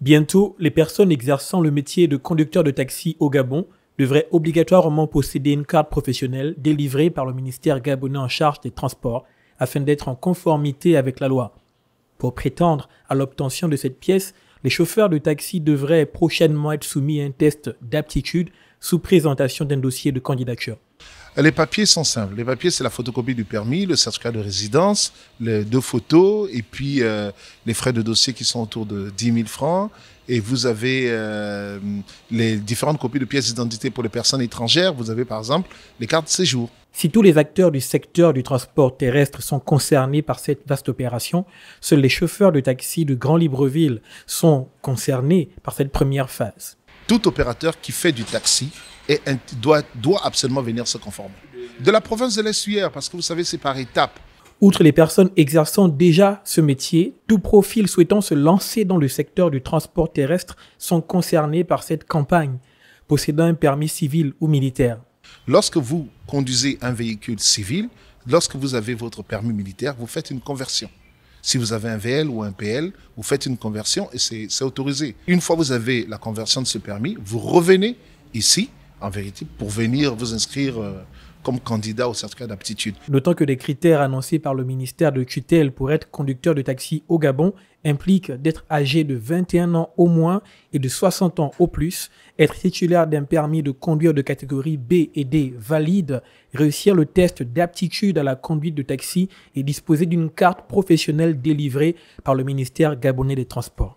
Bientôt, les personnes exerçant le métier de conducteur de taxi au Gabon devraient obligatoirement posséder une carte professionnelle délivrée par le ministère gabonais en charge des transports afin d'être en conformité avec la loi. Pour prétendre à l'obtention de cette pièce, les chauffeurs de taxi devraient prochainement être soumis à un test d'aptitude sous présentation d'un dossier de candidature. Les papiers sont simples. Les papiers, c'est la photocopie du permis, le certificat de résidence, les deux photos et puis euh, les frais de dossier qui sont autour de 10 000 francs. Et vous avez euh, les différentes copies de pièces d'identité pour les personnes étrangères. Vous avez par exemple les cartes de séjour. Si tous les acteurs du secteur du transport terrestre sont concernés par cette vaste opération, seuls les chauffeurs de taxi de Grand Libreville sont concernés par cette première phase. Tout opérateur qui fait du taxi et doit, doit absolument venir se conformer. De la province de l'estuaire, parce que vous savez, c'est par étapes. Outre les personnes exerçant déjà ce métier, tout profil souhaitant se lancer dans le secteur du transport terrestre sont concernés par cette campagne, possédant un permis civil ou militaire. Lorsque vous conduisez un véhicule civil, lorsque vous avez votre permis militaire, vous faites une conversion. Si vous avez un VL ou un PL, vous faites une conversion et c'est autorisé. Une fois vous avez la conversion de ce permis, vous revenez ici en vérité, pour venir vous inscrire euh, comme candidat au certificat d'aptitude. Notant que les critères annoncés par le ministère de tutelle pour être conducteur de taxi au Gabon impliquent d'être âgé de 21 ans au moins et de 60 ans au plus, être titulaire d'un permis de conduire de catégorie B et D valide, réussir le test d'aptitude à la conduite de taxi et disposer d'une carte professionnelle délivrée par le ministère gabonais des Transports.